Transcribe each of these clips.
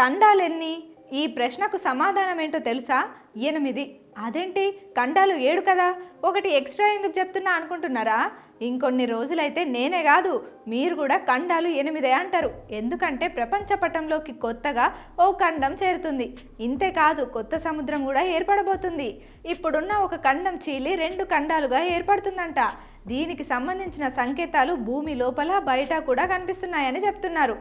కండాలెన్ని ఈ ప్రశ్నకు సమాధానం ఏంటో తెలుసా ఎనిమిది అదేంటి కండాలు ఏడు కదా ఒకటి ఎక్స్ట్రా ఎందుకు చెప్తున్నా అనుకుంటున్నారా ఇంకొన్ని రోజులైతే నేనే కాదు మీరు కూడా ఖండాలు ఎనిమిదే అంటారు ఎందుకంటే ప్రపంచ పటంలోకి కొత్తగా ఓ ఖండం చేరుతుంది ఇంతేకాదు కొత్త సముద్రం కూడా ఏర్పడబోతుంది ఇప్పుడున్న ఒక ఖండం చీలి రెండు ఖండాలుగా ఏర్పడుతుందంట దీనికి సంబంధించిన సంకేతాలు భూమి లోపల బయట కూడా కనిపిస్తున్నాయని చెప్తున్నారు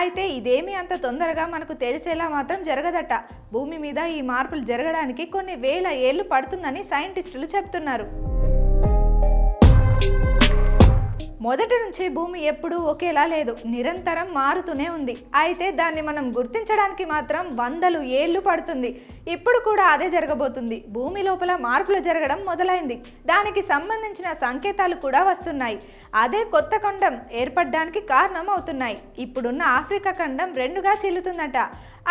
అయితే ఇదేమీ అంత తొందరగా మనకు తెలిసేలా మాత్రం జరగదట భూమి మీద ఈ మార్పులు జరగడానికి కొన్ని వేల ఏళ్ళు పడుతుందని సైంటిస్టులు చెప్తున్నారు మొదటి నుంచి భూమి ఎప్పుడూ ఒకేలా లేదు నిరంతరం మారుతూనే ఉంది అయితే దాన్ని మనం గుర్తించడానికి మాత్రం వందలు ఏళ్ళు పడుతుంది ఇప్పుడు కూడా అదే జరగబోతుంది భూమి లోపల మార్పులు జరగడం మొదలైంది దానికి సంబంధించిన సంకేతాలు కూడా వస్తున్నాయి అదే కొత్త ఖండం ఏర్పడడానికి కారణం అవుతున్నాయి ఇప్పుడున్న ఆఫ్రికా ఖండం రెండుగా చెల్లుతుందట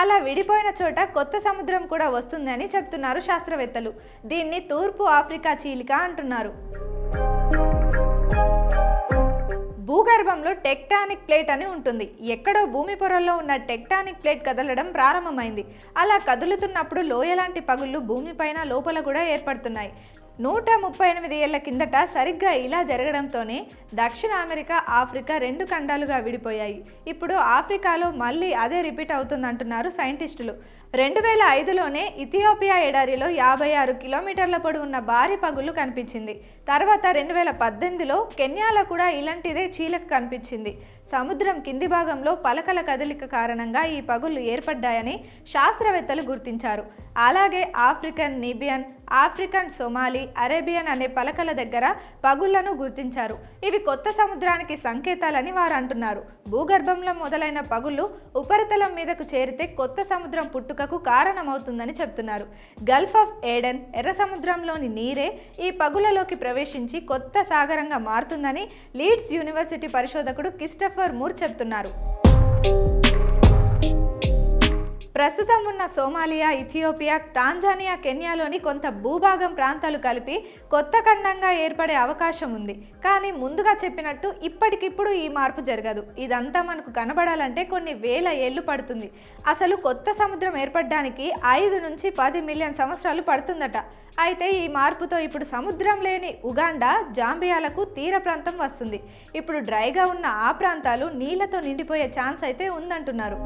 అలా విడిపోయిన చోట కొత్త సముద్రం కూడా వస్తుందని చెప్తున్నారు శాస్త్రవేత్తలు దీన్ని తూర్పు ఆఫ్రికా చీలిక అంటున్నారు భూగర్భంలో టెక్టానిక్ ప్లేట్ అని ఉంటుంది ఎక్కడో భూమి పొరల్లో ఉన్న టెక్టానిక్ ప్లేట్ కదలడం ప్రారంభమైంది అలా కదులుతున్నప్పుడు లోయలాంటి పగుళ్ళు భూమిపైన లోపల కూడా ఏర్పడుతున్నాయి నూట ముప్పై ఎనిమిది ఏళ్ల కిందట సరిగ్గా ఇలా జరగడంతోనే దక్షిణ అమెరికా ఆఫ్రికా రెండు ఖండాలుగా విడిపోయాయి ఇప్పుడు ఆఫ్రికాలో మళ్ళీ అదే రిపీట్ అవుతుందంటున్నారు సైంటిస్టులు రెండు వేల ఐదులోనే ఇథియోపియా ఎడారిలో యాభై ఆరు కిలోమీటర్ల ఉన్న భారీ పగుళ్లు కనిపించింది తర్వాత రెండు వేల పద్దెనిమిదిలో కెన్యాలో కూడా ఇలాంటిదే చీలక కనిపించింది సముద్రం కింది భాగంలో పలకల కదలిక కారణంగా ఈ పగుళ్ళు ఏర్పడ్డాయని శాస్త్రవేత్తలు గుర్తించారు అలాగే African Nubian African Somali Arabian అనే పలకల దగ్గర పగుళ్లను గుర్తించారు ఇవి కొత్త సముద్రానికి సంకేతాలని వారు అంటున్నారు భూగర్భంలో మొదలైన పగుళ్లు ఉపరితలం మీదకు చేరితే కొత్త సముద్రం పుట్టుకకు కారణమవుతుందని చెప్తున్నారు గల్ఫ్ ఆఫ్ ఏడెన్ ఎర్ర సముద్రంలోని నీరే ఈ పగులలోకి ప్రవేశించి కొత్త సాగరంగా మారుతుందని లీడ్స్ యూనివర్సిటీ పరిశోధకుడు కిస్టఫర్ మూర్ చెప్తున్నారు ప్రస్తుతం ఉన్న సోమాలియా ఇథియోపియా టాంజానియా కెన్యాలోని కొంత భూభాగం ప్రాంతాలు కలిపి కొత్త ఖండంగా ఏర్పడే అవకాశం ఉంది కానీ ముందుగా చెప్పినట్టు ఇప్పటికిప్పుడు ఈ మార్పు జరగదు ఇదంతా మనకు కనబడాలంటే కొన్ని వేల ఏళ్ళు పడుతుంది అసలు కొత్త సముద్రం ఏర్పడడానికి ఐదు నుంచి పది మిలియన్ సంవత్సరాలు పడుతుందట అయితే ఈ మార్పుతో ఇప్పుడు సముద్రం లేని ఉగాండా జాంబియాలకు తీర ప్రాంతం వస్తుంది ఇప్పుడు డ్రైగా ఉన్న ఆ ప్రాంతాలు నీళ్లతో నిండిపోయే ఛాన్స్ అయితే ఉందంటున్నారు